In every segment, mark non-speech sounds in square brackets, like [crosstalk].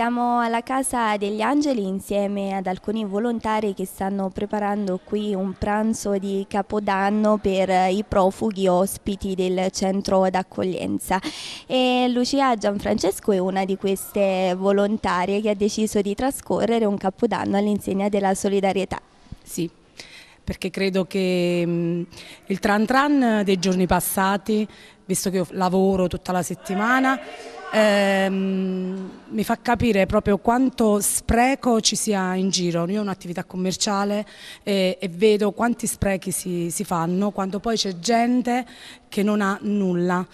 Siamo alla Casa degli Angeli insieme ad alcuni volontari che stanno preparando qui un pranzo di Capodanno per i profughi ospiti del centro d'accoglienza. Lucia Gianfrancesco è una di queste volontarie che ha deciso di trascorrere un Capodanno all'insegna della solidarietà. Sì, perché credo che mm, il tran tran dei giorni passati visto che io lavoro tutta la settimana, ehm, mi fa capire proprio quanto spreco ci sia in giro. Io ho un'attività commerciale e, eh, e, vedo quanti sprechi si, si fanno quando poi c'è gente che non ha nulla.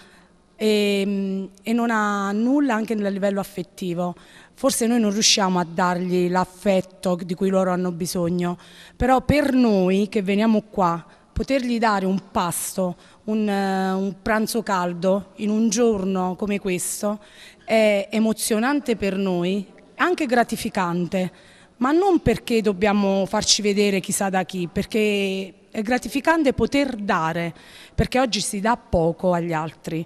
E, ehm, e, non ha nulla anche a livello affettivo. Forse noi non riusciamo a dargli l'affetto di cui loro hanno bisogno, però per noi che veniamo qua potergli dare un pasto, un, eh, un pranzo caldo in un giorno come questo è emozionante per noi, anche gratificante, ma non perché dobbiamo farci vedere chissà da chi, perché è gratificante poter dare, perché oggi si dà poco agli altri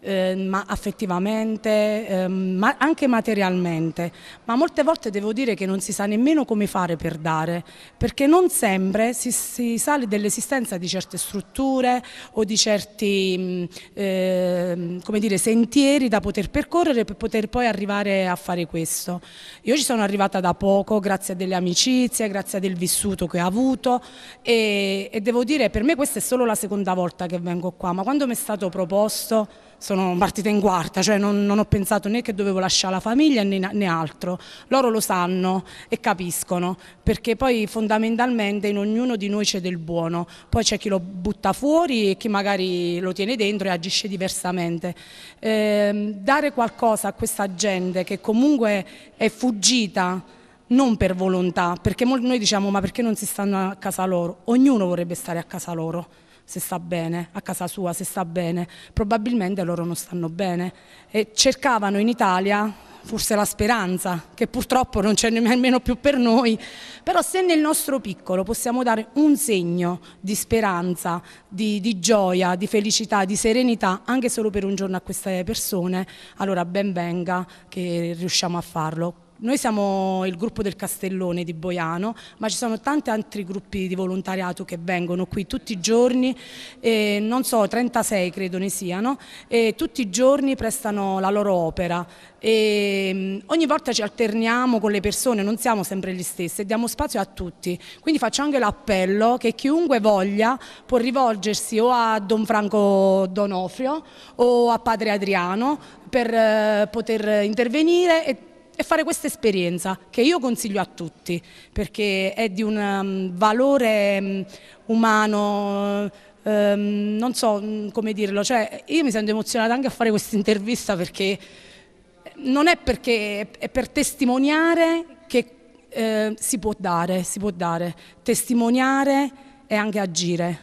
eh, ma affettivamente, eh, ma anche materialmente, ma molte volte devo dire che non si sa nemmeno come fare per dare, perché non sempre si, si sa dell'esistenza di certe strutture o di certi eh, come dire, sentieri da poter percorrere per poter poi arrivare a fare questo. Io ci sono arrivata da poco grazie a delle amicizie, grazie a del vissuto che ho avuto e, e devo dire per me questa è solo la seconda volta che vengo qua, ma quando mi è stato proposto sono partita in quarta, cioè non, non, ho pensato né che dovevo lasciare la famiglia né, né, altro. Loro lo sanno e capiscono, perché poi fondamentalmente in ognuno di noi c'è del buono, poi c'è chi lo butta fuori e chi magari lo tiene dentro e agisce diversamente. Eh, dare qualcosa a questa gente che comunque è fuggita non per volontà, perché noi diciamo ma perché non si stanno a casa loro? Ognuno vorrebbe stare a casa loro se sta bene, a casa sua se sta bene, probabilmente loro non stanno bene e cercavano in Italia forse la speranza, che purtroppo non c'è nemmeno più per noi, però se nel nostro piccolo possiamo dare un segno di speranza, di, di gioia, di felicità, di serenità, anche solo per un giorno a queste persone, allora ben venga che riusciamo a farlo. Noi siamo il gruppo del Castellone di Boiano, ma ci sono tanti altri gruppi di volontariato che vengono qui tutti i giorni, eh, non so, 36 credo ne siano, e tutti i giorni prestano la loro opera. E mm, ogni volta ci alterniamo con le persone, non siamo sempre gli stessi e diamo spazio a tutti. Quindi faccio anche l'appello che chiunque voglia può rivolgersi o a Don Franco Donofrio o a Padre Adriano per eh, poter intervenire e e fare questa esperienza che io consiglio a tutti perché è di un mm, valore mm, umano, ehm, non so mm, come dirlo, cioè io mi sento emozionata anche a fare questa intervista perché eh, non è perché è per testimoniare che eh, si può dare, si può dare, testimoniare è anche agire,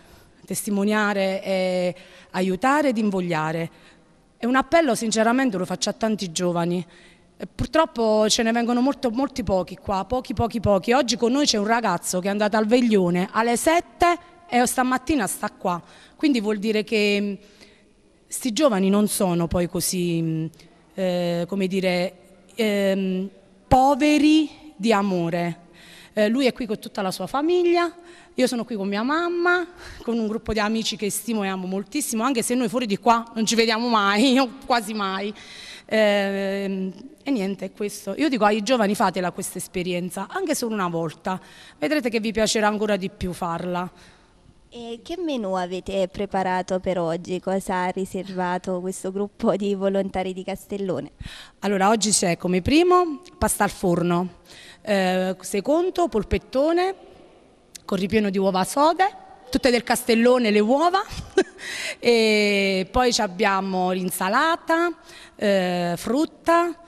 testimoniare è aiutare ed invogliare. E un appello sinceramente lo faccio a tanti giovani Purtroppo ce ne vengono molto, molti pochi qua, pochi pochi pochi. Oggi con noi c'è un ragazzo che è andato al veglione alle 7 e stamattina sta qua. Quindi vuol dire che questi mm, giovani non sono poi così, mm, eh, come dire, eh, poveri di amore. Eh, lui è qui con tutta la sua famiglia, io sono qui con mia mamma, con un gruppo di amici che stimo e amo moltissimo, anche se noi fuori di qua non ci vediamo mai, [laughs] quasi mai. Eh, e niente, è questo. Io dico ai giovani fatela questa esperienza, anche solo una volta. Vedrete che vi piacerà ancora di più farla. E che menù avete preparato per oggi? Cosa ha riservato questo gruppo di volontari di Castellone? Allora, oggi c'è come primo pasta al forno, eh, secondo polpettone con ripieno di uova sode, tutte del Castellone le uova, [laughs] e poi abbiamo l'insalata, eh, frutta,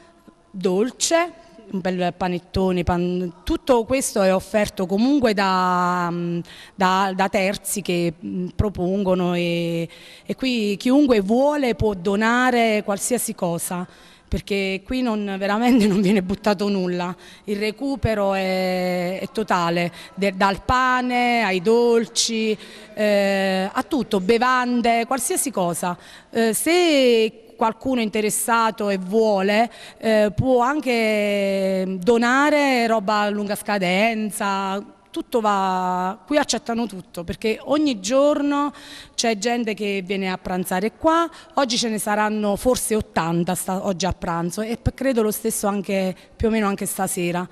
dolce, un bel panettone, pan... tutto questo è offerto comunque da, mm, da, da terzi che mm, propongono e, e, qui chiunque vuole può donare qualsiasi cosa perché qui non, veramente non viene buttato nulla, il recupero è, è totale, De, dal pane ai dolci, eh, a tutto, bevande, qualsiasi cosa. Eh, se qualcuno interessato e vuole eh, può anche donare roba a lunga scadenza, tutto va, qui accettano tutto perché ogni giorno c'è gente che viene a pranzare qua, oggi ce ne saranno forse 80 sta, oggi a pranzo e credo lo stesso anche più o meno anche stasera.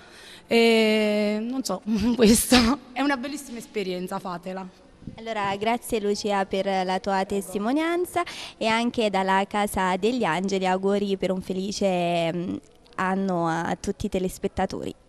E, non so, [laughs] questa è una bellissima esperienza, fatela. Allora, grazie Lucia per la tua testimonianza e anche dalla Casa degli Angeli auguri per un felice mm, anno a tutti i telespettatori.